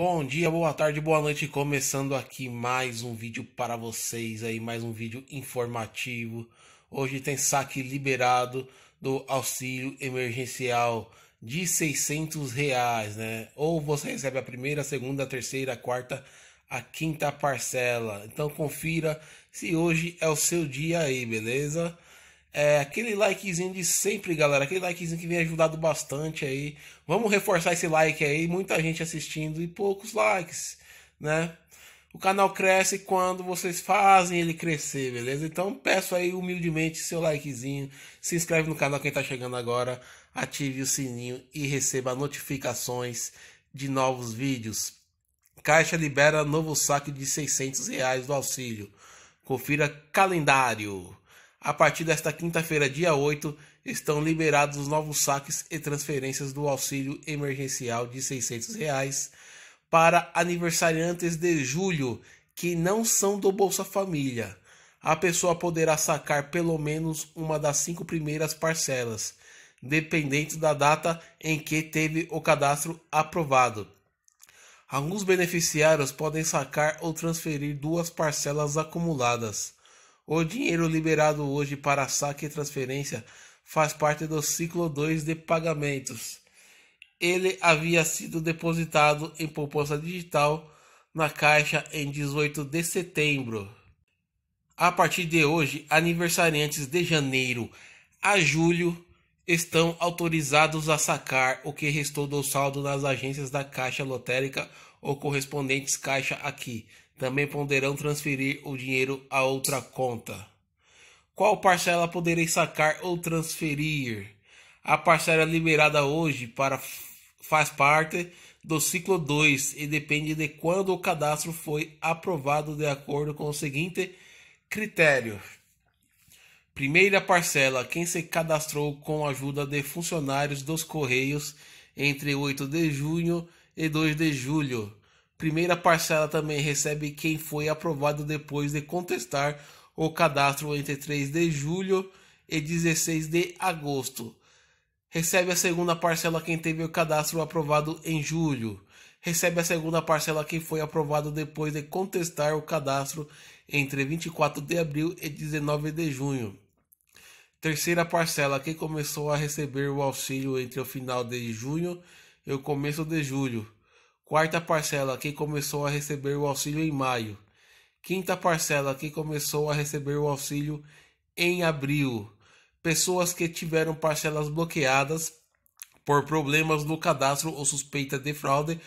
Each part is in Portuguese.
Bom dia, boa tarde, boa noite, começando aqui mais um vídeo para vocês aí, mais um vídeo informativo. Hoje tem saque liberado do auxílio emergencial de 600 reais, né? Ou você recebe a primeira, a segunda, a terceira, a quarta, a quinta parcela. Então confira se hoje é o seu dia aí, beleza? É, aquele likezinho de sempre, galera. Aquele likezinho que vem ajudado bastante aí. Vamos reforçar esse like aí. Muita gente assistindo e poucos likes, né? O canal cresce quando vocês fazem ele crescer, beleza? Então peço aí humildemente seu likezinho, se inscreve no canal quem tá chegando agora, ative o sininho e receba notificações de novos vídeos. Caixa libera novo saque de 600 reais do auxílio. Confira calendário. A partir desta quinta-feira, dia 8, estão liberados os novos saques e transferências do auxílio emergencial de R$ reais para aniversariantes de julho que não são do Bolsa Família. A pessoa poderá sacar pelo menos uma das cinco primeiras parcelas, dependendo da data em que teve o cadastro aprovado. Alguns beneficiários podem sacar ou transferir duas parcelas acumuladas. O dinheiro liberado hoje para saque e transferência faz parte do ciclo 2 de pagamentos. Ele havia sido depositado em poupança digital na Caixa em 18 de setembro. A partir de hoje, aniversariantes de janeiro a julho estão autorizados a sacar o que restou do saldo nas agências da Caixa Lotérica ou correspondentes Caixa aqui, também poderão transferir o dinheiro a outra conta. Qual parcela poderei sacar ou transferir? A parcela liberada hoje para faz parte do ciclo 2 e depende de quando o cadastro foi aprovado de acordo com o seguinte critério. Primeira parcela, quem se cadastrou com a ajuda de funcionários dos Correios entre 8 de junho e 2 de julho Primeira parcela também recebe quem foi aprovado depois de contestar o cadastro entre 3 de julho e 16 de agosto. Recebe a segunda parcela quem teve o cadastro aprovado em julho. Recebe a segunda parcela quem foi aprovado depois de contestar o cadastro entre 24 de abril e 19 de junho. Terceira parcela quem começou a receber o auxílio entre o final de junho e o começo de julho Quarta parcela, quem começou a receber o auxílio em maio. Quinta parcela, quem começou a receber o auxílio em abril. Pessoas que tiveram parcelas bloqueadas por problemas no cadastro ou suspeita de fraude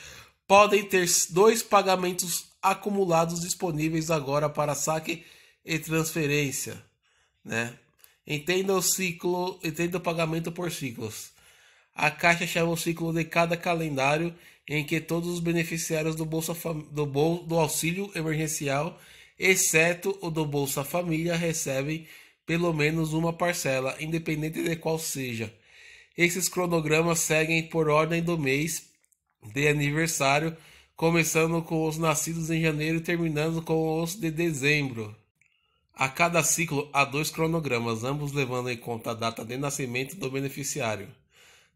podem ter dois pagamentos acumulados disponíveis agora para saque e transferência, né? Entenda o ciclo, entenda o pagamento por ciclos. A Caixa chama o ciclo de cada calendário em que todos os beneficiários do, Bolsa Fam... do, Bol... do auxílio emergencial, exceto o do Bolsa Família, recebem pelo menos uma parcela, independente de qual seja. Esses cronogramas seguem por ordem do mês de aniversário, começando com os nascidos em janeiro e terminando com os de dezembro. A cada ciclo há dois cronogramas, ambos levando em conta a data de nascimento do beneficiário.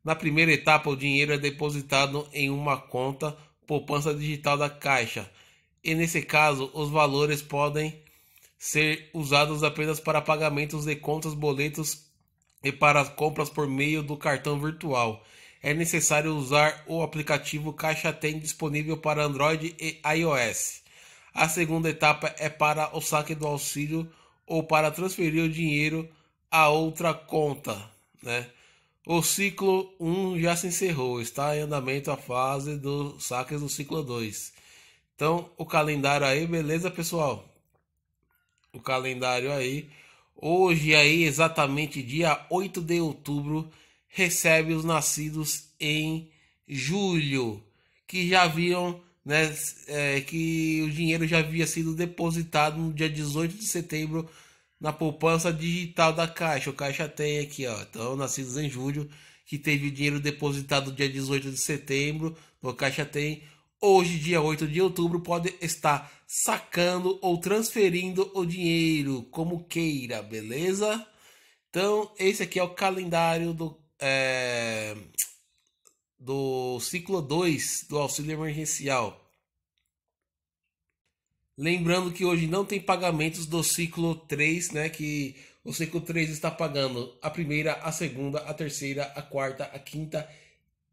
Na primeira etapa, o dinheiro é depositado em uma conta poupança digital da Caixa. E nesse caso, os valores podem ser usados apenas para pagamentos de contas, boletos e para compras por meio do cartão virtual. É necessário usar o aplicativo Caixa Tem disponível para Android e iOS. A segunda etapa é para o saque do auxílio ou para transferir o dinheiro a outra conta, né? O ciclo 1 já se encerrou, está em andamento a fase dos saques do ciclo 2. Então, o calendário aí, beleza, pessoal? O calendário aí. Hoje aí, exatamente dia 8 de outubro, recebe os nascidos em julho, que já haviam, né, é, que o dinheiro já havia sido depositado no dia 18 de setembro na poupança digital da Caixa. O Caixa tem aqui, ó. Então, nascidos em julho, que teve dinheiro depositado dia 18 de setembro, então, o Caixa tem. Hoje, dia 8 de outubro, pode estar sacando ou transferindo o dinheiro, como queira, beleza? Então, esse aqui é o calendário do, é, do ciclo 2 do auxílio emergencial. Lembrando que hoje não tem pagamentos do ciclo 3, né? Que o ciclo 3 está pagando a primeira, a segunda, a terceira, a quarta, a quinta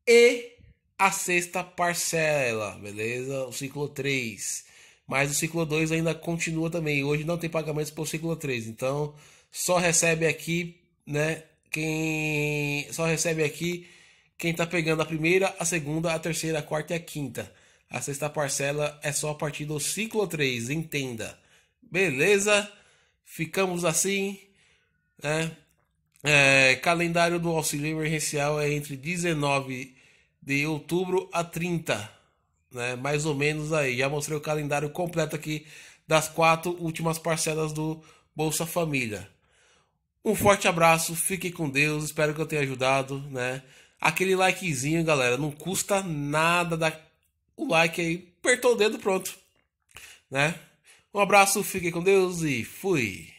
e a sexta parcela, beleza? O ciclo 3. Mas o ciclo 2 ainda continua também. Hoje não tem pagamentos para o ciclo 3. Então, só recebe aqui, né? Quem só recebe aqui quem está pegando a primeira, a segunda, a terceira, a quarta e a quinta. A sexta parcela é só a partir do ciclo 3, entenda. Beleza? Ficamos assim, né? É, calendário do auxílio emergencial é entre 19 de outubro a 30, né? Mais ou menos aí. Já mostrei o calendário completo aqui das quatro últimas parcelas do Bolsa Família. Um forte abraço, fique com Deus, espero que eu tenha ajudado, né? Aquele likezinho, galera, não custa nada da o like aí, apertou o dedo, pronto. Né? Um abraço, fiquem com Deus e fui!